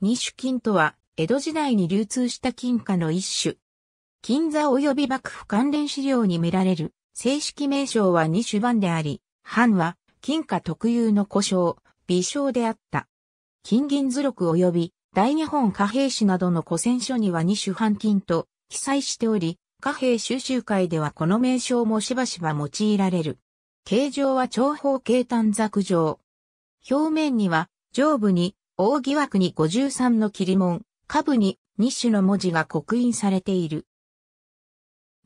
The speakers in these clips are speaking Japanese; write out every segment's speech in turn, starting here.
二種金とは、江戸時代に流通した金貨の一種。金座及び幕府関連資料に見られる、正式名称は二種版であり、版は、金貨特有の故障、微称であった。金銀図録及び、大日本貨幣史などの古戦書には二種版金と記載しており、貨幣収集会ではこの名称もしばしば用いられる。形状は長方形短冊状。表面には、上部に大疑惑に53の切り門、下部に2種の文字が刻印されている。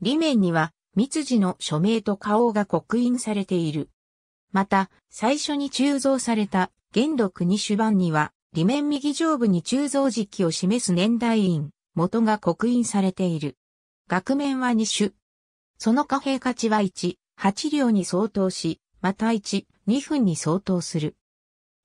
裏面には、三字の署名と顔が刻印されている。また、最初に鋳造された元禄二種版には、裏面右上部に鋳造時期を示す年代印、元が刻印されている。額面は2種。その貨幣価値は1、8両に相当し、また1、2分に相当する。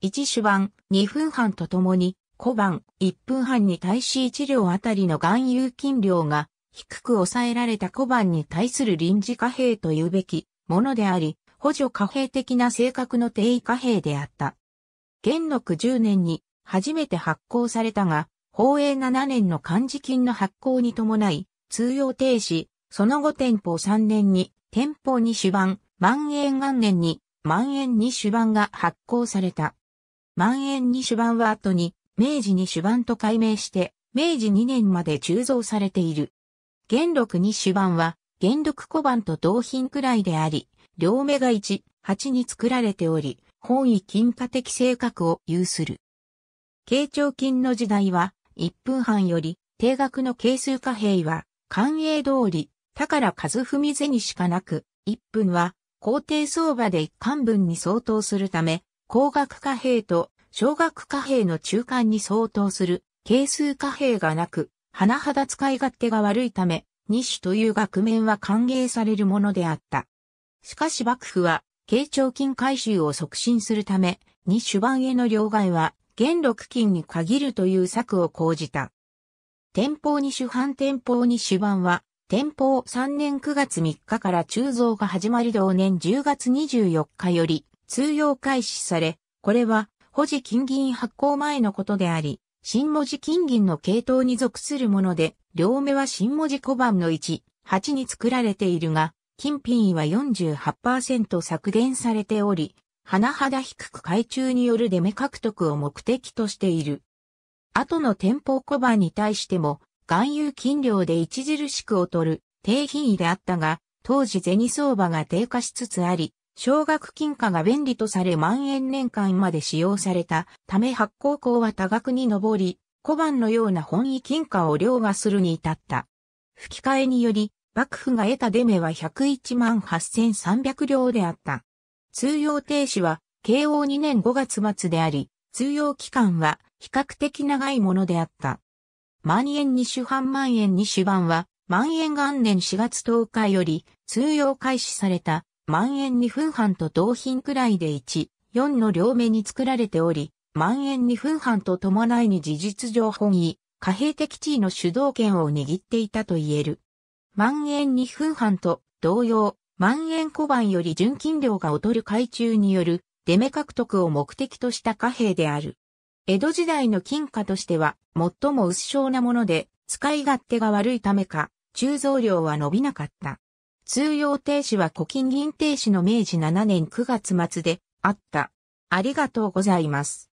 1主板2分半とともに、小判1分半に対し1両あたりの含有金量が低く抑えられた小判に対する臨時貨幣というべきものであり、補助貨幣的な性格の定位貨幣であった。元禄10年に初めて発行されたが、宝永7年の漢字金の発行に伴い、通用停止、その後店舗3年に、店舗2主板、万円元年に、万円2主板が発行された。万延に主番は後に、明治に主番と改名して、明治2年まで鋳造されている。元禄に主番は、元禄小判と同品くらいであり、両目が1、8に作られており、本位金貨的性格を有する。慶長金の時代は、一分半より、定額の係数貨幣は、官営通り、宝数踏み銭しかなく、一分は、皇帝相場で一貫分に相当するため、高学貨幣と小学貨幣の中間に相当する係数貨幣がなく、甚だ使い勝手が悪いため、二種という額面は歓迎されるものであった。しかし幕府は、慶長金回収を促進するため、二種版への両替は、元禄金に限るという策を講じた。天保二種版天保二種版は、天保3年9月3日から鋳造が始まり同年10月24日より、通用開始され、これは保持金銀発行前のことであり、新文字金銀の系統に属するもので、両目は新文字小判の1、8に作られているが、金品位は48%削減されており、甚だ低く海中による出目獲得を目的としている。後の店舗小判に対しても、含有金量で著しく劣る低品位であったが、当時銭相場が低下しつつあり、奨学金貨が便利とされ万円年間まで使用されたため発行校は多額に上り、小判のような本位金貨を凌駕するに至った。吹き替えにより、幕府が得た出目は101万8300両であった。通用停止は、慶応2年5月末であり、通用期間は比較的長いものであった。万円二種半万円二種版は、万円元年4月10日より通用開始された万円二分半と同品くらいで1、4の両目に作られており、万円二分半と伴いに事実上本位、貨幣的地位の主導権を握っていたと言える。万円二分半と同様、万円小判より純金量が劣る海中による出目獲得を目的とした貨幣である。江戸時代の金貨としては最も薄小なもので、使い勝手が悪いためか、鋳造量は伸びなかった。通用停止は古今銀停止の明治7年9月末であった。ありがとうございます。